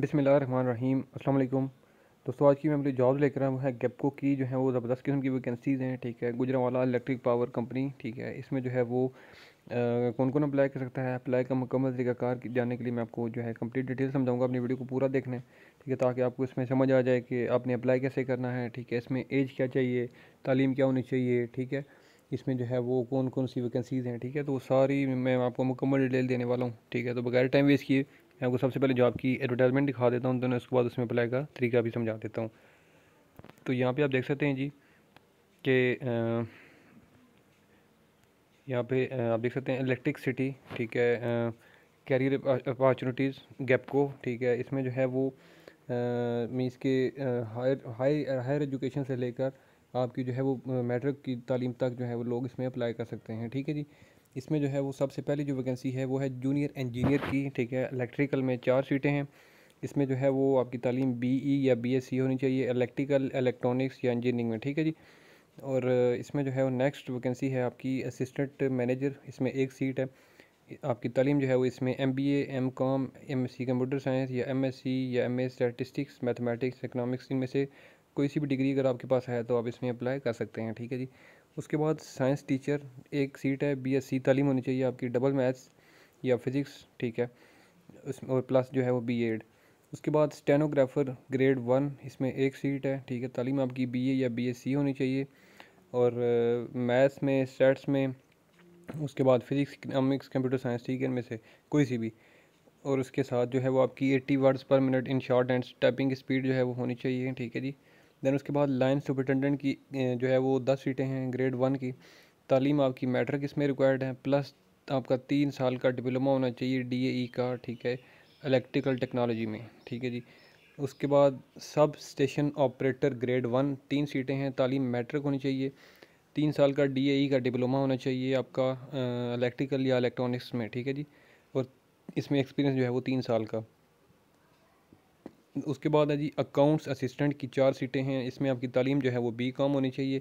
बिसमीम अल्लाम दोस्तों आज की मैं अपनी जॉब लेकर आया हूँ है गैपको की जो है वो ज़बरदस्त किस्म की वैकेंसीज़ हैं ठीक है गुजरावाला इलेक्ट्रिक पावर कंपनी ठीक है इसमें जो है वो आ, कौन कौन अप्लाई कर सकता है अप्लाई का मुकम्मल तरीकाकार जाने के लिए मैं आपको जो है कंप्लीट डिटेल समझाऊंगा अपनी वीडियो को पूरा देखने ठीक है ताकि आपको इसमें समझ आ जाए कि आपने अप्लाई कैसे करना है ठीक है इसमें एज क्या चाहिए तालीम क्या होनी चाहिए ठीक है इसमें जो है वो कौन कौन सी वैकेंसीज़ हैं ठीक है तो सारी मैं आपको मुकम्मल डिटेल देने वाला हूँ ठीक है तो बगैर टाइम वेस्ट किए मैं आपको सबसे पहले जॉब की एडवर्टाइजमेंट दिखा देता हूँ दोनों उसके बाद उसमें अप्लाई का तरीका भी समझा देता हूँ तो यहाँ पे आप देख सकते हैं जी कि यहाँ पे आप देख सकते हैं इलेक्ट्रिक सिटी ठीक है कैरियर अपॉर्चुनिटीज़ गैपको ठीक है इसमें जो है वो मीन्स के हायर हायर हायर एजुकेशन से लेकर आपकी जो है वो मैट्रिक की तालीम तक जो है वो लोग इसमें अप्लाई कर सकते हैं ठीक है जी इसमें जो है वो सबसे पहली जो वैकेंसी है वो है जूनियर इंजीनियर की ठीक है इलेक्ट्रिकल में चार सीटें हैं इसमें जो है वो आपकी तालीम बीई e या बीएससी होनी चाहिए इलेक्ट्रिकल इलेक्ट्रॉनिक्स या इंजीनियरिंग में ठीक है जी और इसमें जो है वो नेक्स्ट वैकेंसी है आपकी असिस्टेंट मैनेजर इसमें एक सीट है आपकी तालीम जो है वो इसमें M B M com M S C computer science या एम एस सी या M A statistics mathematics economics इनमें से कोई सी भी डिग्री अगर आपके पास है तो आप इसमें अप्लाई कर सकते हैं ठीक है जी उसके बाद साइंस टीचर एक सीट है बी एस सी तालीम होनी चाहिए आपकी डबल मैथ्स या फिज़िक्स ठीक है उस और प्लस जो है वो बी एड उसके बाद स्टेनोग्राफ़र ग्रेड वन इसमें एक सीट है ठीक है तालीम आपकी बी ए या बी एस सी होनी चाहिए और मैथ्स में स्टैट्स में उसके बाद फिज़िक्स इकनॉमिक्स कंप्यूटर साइंस ठीक है इनमें से कोई सी भी और उसके साथ जो है वो आपकी eighty words per minute in short and typing speed जो है वो होनी चाहिए ठीक है जी दैन उसके बाद लाइन सुपरिटेंडेंट की जो है वो दस सीटें हैं ग्रेड वन की तालीम आपकी मैट्रिक इसमें रिक्वायर्ड है प्लस आपका तीन साल का डिप्लोमा होना चाहिए डी ए ई का ठीक है इलेक्ट्रिकल टेक्नोलॉजी में ठीक है जी उसके बाद sub station operator grade one तीन सीटें हैं तालीम मैट्रिक होनी चाहिए तीन साल का डी ए ई का डिप्लोमा होना चाहिए आपका इलेक्ट्रिकल या इलेक्ट्रॉनिक्स में ठीक है जी और इसमें एक्सपीरियंस जो है वो तीन साल का उसके बाद है जी अकाउंट्स असिस्टेंट की चार सीटें हैं इसमें आपकी तालीम जो है वो बी कॉम होनी चाहिए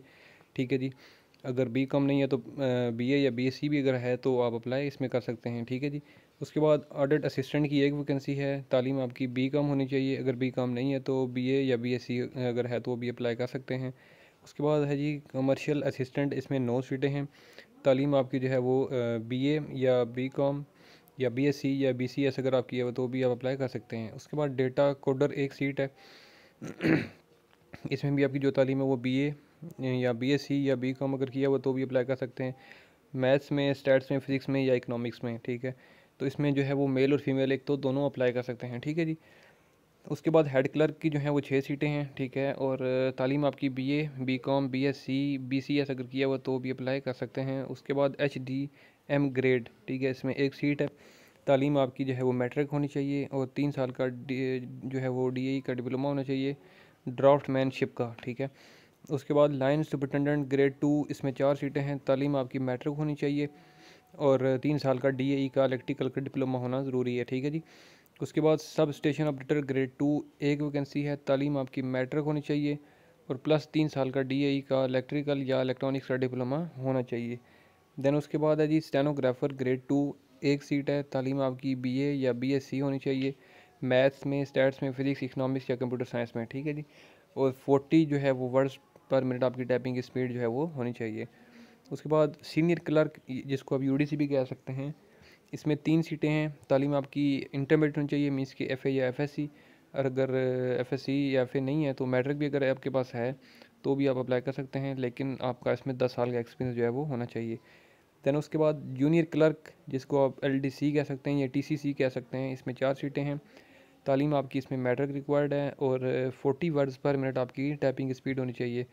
ठीक है जी अगर बी कॉम नहीं है तो बी ए या बी एस सी भी अगर है तो आप अप्लाई इसमें कर सकते हैं ठीक है जी उसके बाद ऑडिट असिस्टेंट की एक वैकेंसी है तालीम आपकी बी कॉम होनी चाहिए अगर बी कॉम नहीं है तो बी ए या बी एस सी अगर है तो वो भी अप्लाई कर सकते हैं उसके बाद है जी कमर्शियल असिस्टेंट इसमें नौ सीटें हैं तालीम आपकी जो है वो बी ए या बी कॉम या सी या बी एस अगर आप किया हुआ तो भी आप अप्लाई कर सकते हैं उसके बाद डेटा कोडर एक सीट है इसमें भी आपकी जो तालीम है वो ए या सी या बी कॉम अगर किया हुआ तो भी अप्लाई कर सकते हैं मैथ्स में स्टैट्स में फिज़िक्स में या इकनॉमिक्स में ठीक है तो इसमें जो है वो मेल और फीमेल एक तो दोनों अप्लाई कर सकते हैं ठीक है जी उसके बाद हेड क्लर्क की जो है वो छः सीटें हैं ठीक है और तालीम आपकी B A BSc com B S C B C S अगर किया हुआ तो भी अप्लाई कर सकते हैं उसके बाद एच डी एम ग्रेड ठीक है इसमें एक सीट है तालीम आपकी जो है वो मैट्रिक होनी चाहिए और तीन साल का जो है वो डी e का डिप्लोमा होना चाहिए ड्राफ्ट मैनशिप का ठीक है उसके बाद लाइन सुपरटेंडेंट ग्रेड टू इसमें चार सीटें हैं तालीम आपकी मैट्रिक होनी चाहिए और तीन साल का डी e का इलेक्ट्रिकल का डिप्लोमा होना ज़रूरी है ठीक है जी उसके बाद sub station operator grade two एक वैकेंसी है तालीम आपकी मैट्रिक होनी चाहिए और प्लस तीन साल का डी e का इलेक्ट्रिकल या इलेक्ट्रॉनिक्स का डिप्लोमा होना चाहिए देन उसके बाद है जी स्टेनोग्राफ़र ग्रेड टू एक सीट है तालीम आपकी बी ए या बी एस सी होनी चाहिए मैथ्स में स्टैट्स में फिज़िक्स इकनॉमिक्स या कंप्यूटर साइंस में ठीक है जी और फोर्टी जो है वो वर्ड्स पर मिनट आपकी टाइपिंग की स्पीड जो है वो होनी चाहिए उसके बाद सीनियर क्लर्क जिसको आप यू भी कह सकते हैं इसमें तीन सीटें हैं तालीम आपकी इंटरमीडियट होनी चाहिए मीन्स कि एफ़ या एफ़ और अगर एफ़ एस या एफ़ नहीं है तो मैट्रिक भी अगर आपके पास है तो भी आप अप्लाई कर सकते हैं लेकिन आपका इसमें दस साल का एक्सपीरियंस जो है वो होना चाहिए दैन उसके बाद जूनियर क्लर्क जिसको आप एल कह सकते हैं या टी कह सकते हैं इसमें चार सीटें हैं तालीम आपकी इसमें मैट्रिक रिक्वायर्ड है और फोर्टी वर्ड्स पर मिनट आपकी टाइपिंग स्पीड होनी चाहिए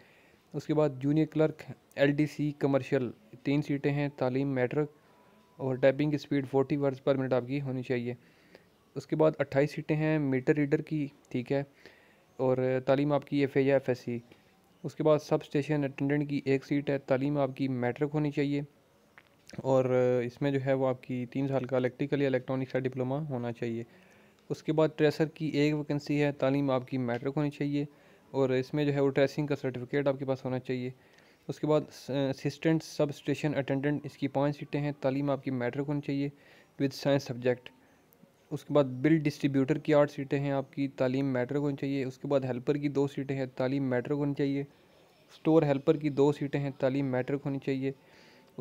उसके बाद जूनियर क्लर्क सी कमर्शियल तीन सीटें हैं तालीम मैट्रिक और typing speed forty words per minute आपकी होनी चाहिए उसके बाद अट्ठाईस सीटें हैं मीटर रीडर की ठीक है और तालीम आपकी एफ या एफ उसके बाद सब स्टेशन अटेंडेंट की एक सीट है तालीम आपकी मैट्रिक होनी चाहिए और इसमें जो है वो आपकी तीन साल का इलेक्ट्रिकल या इलेक्ट्रॉनिक्स का डिप्लोमा होना चाहिए उसके बाद ट्रेसर की एक वैकेंसी है तालीम आपकी मैट्रिक होनी चाहिए और इसमें जो है वो ट्रेसिंग का सर्टिफिकेट आपके पास होना चाहिए उसके बाद असिस्टेंट सब स्टेशन अटेंडेंट इसकी पाँच सीटें हैं तालीम आपकी मैट्रिक होनी चाहिए विद साइंस सब्जेक्ट उसके बाद बिल डिस्ट्रीब्यूटर की आठ सीटें हैं आपकी तालीम मैट्रिक होनी चाहिए उसके बाद हेल्पर की दो सीटें हैं तालीम मैट्रिक होनी चाहिए स्टोर हेल्पर की दो सीटें हैं तालीम मैट्रिक होनी चाहिए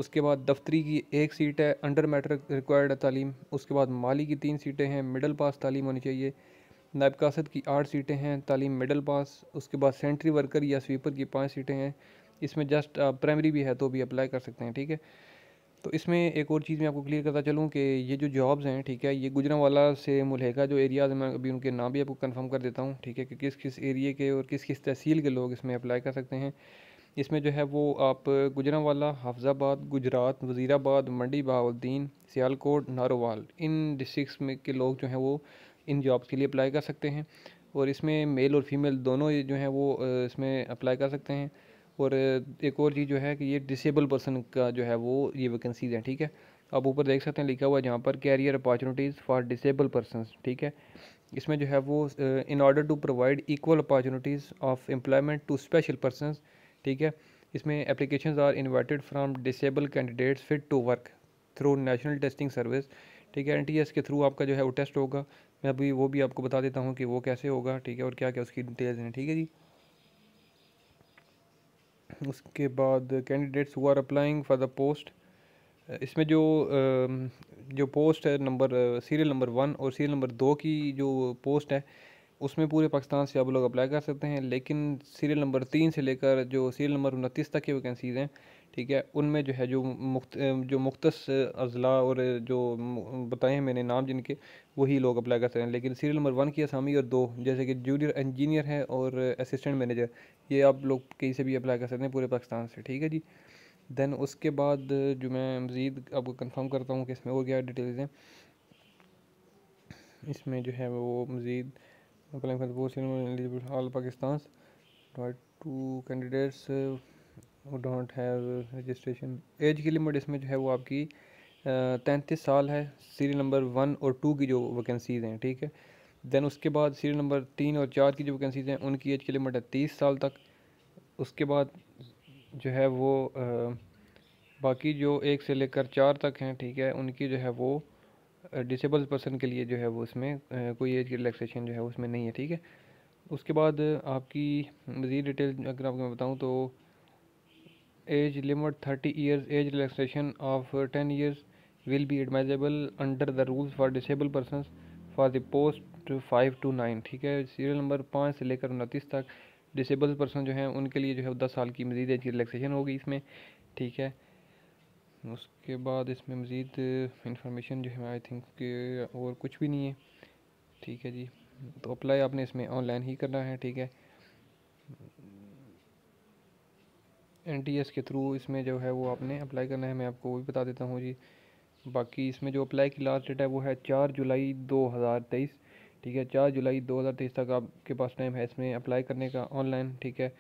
उसके बाद दफ्तरी की एक सीट है अंडर मैटर रिक्वायर्ड है तालीम उसके बाद माली की तीन सीटें हैं मिडल पास तालीम होनी चाहिए नायब कासद की आठ सीटें हैं तालीम मिडल पास उसके बाद सेंट्री वर्कर या स्वीपर की पाँच सीटें हैं इसमें जस्ट प्राइमरी भी है तो भी अप्लाई कर सकते हैं ठीक है तो इसमें एक और चीज़ मैं आपको क्लियर करता चलूँ कि ये जो जॉब्स हैं ठीक है ये गुजरावाला से मुलहका जो एरियाज़ मैं अभी उनके नाम भी आपको कंफर्म कर देता हूँ ठीक है कि किस किस एरिए के और किस किस तहसील के लोग इसमें अप्लाई कर सकते हैं इसमें जो है वो आप गुजरावाला हाफजाबाद गुजरात वज़ीराबाद मंडी बहाउद्दीन सियालकोट नारोवाल इन डिस्ट्रिक्स में के लोग जो हैं वो इन जॉब्स के लिए अप्लाई कर सकते हैं और इसमें मेल और फीमेल दोनों जो हैं वो इसमें अप्लाई कर सकते हैं और एक और चीज़ जो है कि ये डिसेबल पर्सन का जो है वो ये वैकेंसीज हैं ठीक है आप ऊपर देख सकते हैं लिखा हुआ जहाँ पर career opportunities for disable person ठीक है इसमें जो है वो in order to provide equal opportunities of employment to special persons ठीक है इसमें application are inverted from disable candidates fit to work through national testing service ठीक है एन के थ्रू आपका जो है वो टेस्ट होगा मैं अभी वो भी आपको बता देता हूँ कि वो कैसे होगा ठीक है और क्या क्या उसकी डिटेल्स हैं ठीक है जी उसके बाद candidates who are applying for the post इसमें जो जो पोस्ट है नंबर सीरियल नंबर वन और सीरियल नंबर दो की जो पोस्ट है उसमें पूरे पाकिस्तान से आप लोग अप्लाई कर सकते हैं लेकिन सीरियल नंबर तीन से लेकर जो सीरियल नंबर उनतीस तक की वैकेंसीज़ हैं ठीक है उनमें जो है जो मुख्त जो मुख्त अजला और जो बताए हैं मैंने नाम जिनके वही लोग अप्लाई कर सकते हैं लेकिन सीरियल नंबर वन की आसामी और दो जैसे कि जूनियर इंजीनियर है और असिस्टेंट मैनेजर ये आप लोग कहीं से भी अप्लाई कर सकते हैं पूरे पाकिस्तान से ठीक है जी दैन उसके बाद जो मैं मज़ीद आपको कन्फर्म करता हूँ कि इसमें और क्या डिटेल्स हैं इसमें जो है वो मज़ीद applying for the post in eligible all Pakistan's two candidates uh, who don't have registration age की लिमिट इसमें जो है वो आपकी uh, तैंतीस साल है सीरियल नंबर वन और टू की जो वैकेंसीज़ हैं ठीक है दैन उसके बाद सीरियल नंबर तीन और चार की जो वैकेंसीज़ हैं उनकी एज की लिमिट है तीस साल तक उसके बाद जो है वो आ, uh, बाकी जो एक से लेकर चार तक हैं ठीक है उनकी जो है वो डिसेबल पर्सन के लिए जो है वो उसमें कोई एज रिलेक्सेशन रिलैक्सेशन जो है उसमें नहीं है ठीक है उसके बाद आपकी मज़ीद डिटेल अगर आपको मैं बताऊँ तो age limit thirty years age relaxation of ten years will be admissible under the rules for disable person for the post five two nine ठीक है सीरियल नंबर पाँच से लेकर उनतीस तक डिसेबल पर्सन जो हैं उनके लिए जो है दस साल की मजीद एज की रिलैक्सेशन होगी इसमें ठीक है उसके बाद इसमें मज़ीद इंफॉर्मेशन जो है आई थिंक के और कुछ भी नहीं है ठीक है जी तो अप्लाई आपने इसमें ऑनलाइन ही करना है ठीक है एन टी एस के थ्रू इसमें जो है वो आपने अप्लाई करना है मैं आपको वो भी बता देता हूँ जी बाकी इसमें जो अप्लाई की लास्ट डेट है वो है चार जुलाई दो हज़ार तेईस ठीक है चार जुलाई दो हज़ार तेईस तक आपके पास टाइम है इसमें अप्लाई करने का ऑनलाइन ठीक है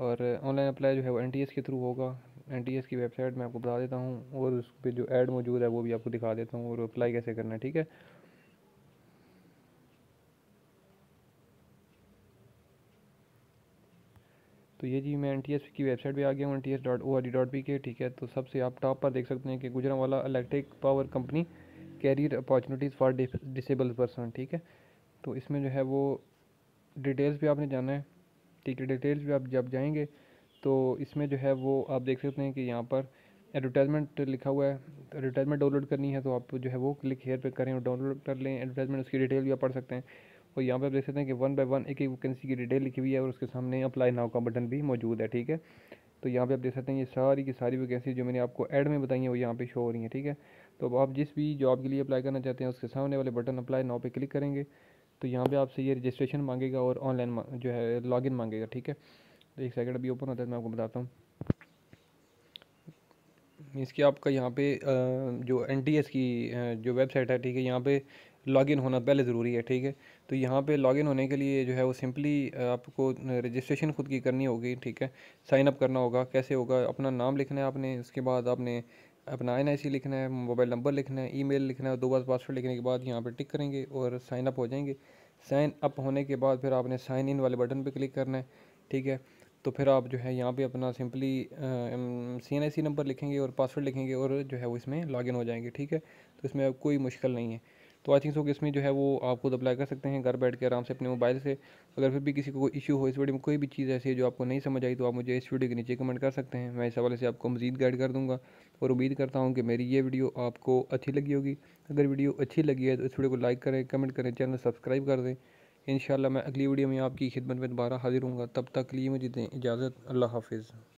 और ऑनलाइन अप्लाई जो है वो एन टी एस के थ्रू होगा एन टी एस की वेबसाइट मैं आपको बता देता हूँ और उस पर जो ऐड मौजूद है वो भी आपको दिखा देता हूँ और अप्लाई कैसे करना है ठीक है तो ये जी मैं एन टी एस की वेबसाइट पे आ गया हूँ N T S dot O R D dot P K ठीक है तो सबसे आप टॉप पर देख सकते हैं कि Gujranwala electric power company career opportunities for disable person ठीक है तो इसमें जो है वो डिटेल्स भी आपने जाना है ठीक है डिटेल्स भी आप जब जाएंगे तो इसमें जो है वो आप देख सकते हैं कि यहाँ पर एडवर्टाइजमेंट लिखा हुआ है एडवर्टाइजमेंट डाउनलोड करनी है तो आप जो है वो क्लिक हेयर पर करें और डाउनलोड कर लें एडवर्टाइजमेंट उसकी डिटेल भी आप पढ़ सकते हैं और यहाँ पर आप देख सकते हैं कि वन बाई वन एक एक वैकेंसी की डिटेल लिखी हुई है और उसके सामने अप्लाई नाव का बटन भी मौजूद है ठीक है तो यहाँ पे आप देख सकते हैं ये सारी की सारी वैकेंसी जो मैंने आपको ऐड में बताई है वो यहाँ पे शो हो रही है ठीक है तो अब आप जिस भी जॉब के लिए अप्लाई करना चाहते हैं उसके सामने वाले बटन अप्लाई नाव पे क्लिक करेंगे तो यहाँ पे आपसे ये रजिस्ट्रेशन मांगेगा और ऑनलाइन जो है लॉगिन मांगेगा ठीक है तो एक सेकंड अभी ओपन होता है तो मैं आपको बताता हूँ मीन्स कि आपका यहाँ पे जो एन टी एस की जो वेबसाइट है ठीक है यहाँ पे लॉगिन होना पहले ज़रूरी है ठीक है तो यहाँ पे लॉगिन होने के लिए जो है वो सिंपली आपको रजिस्ट्रेशन खुद की करनी होगी ठीक है साइन अप करना होगा कैसे होगा अपना नाम लिखना है आपने उसके बाद आपने अपना एन लिखना है मोबाइल नंबर लिखना है ईमेल लिखना है दो बार पासवर्ड लिखने के बाद यहाँ पर टिक करेंगे और साइनअप हो जाएंगे साइन अप होने के बाद फिर आपने साइन इन वाले बटन पर क्लिक करना है ठीक है तो फिर आप जो है यहाँ पे अपना simply C N I C number लिखेंगे और पासवर्ड लिखेंगे और जो है वो इसमें लॉगिन हो जाएंगे ठीक है तो इसमें अब कोई मुश्किल नहीं है तो आई थिंक सो कि इसमें जो है वो आप खुद अप्लाई कर सकते हैं घर बैठ के आराम से अपने मोबाइल से अगर फिर भी किसी को कोई इशू हो इस वीडियो में कोई भी चीज़ ऐसी है जो आपको नहीं समझ आई तो आप मुझे इस वीडियो के नीचे कमेंट कर सकते हैं मैं इस हवाले से आपको मजीद गाइड कर दूँगा और उम्मीद करता हूँ कि मेरी ये वीडियो आपको अच्छी लगी होगी अगर वीडियो अच्छी लगी है तो इस वीडियो को लाइक करें कमेंट करें चैनल सब्सक्राइब कर दें इन मैं अगली वीडियो में आपकी खिदमत में दोबारा हाजिर हूँ तब तक लिए मुझे दें इजाज़त अल्लाह हाफिज़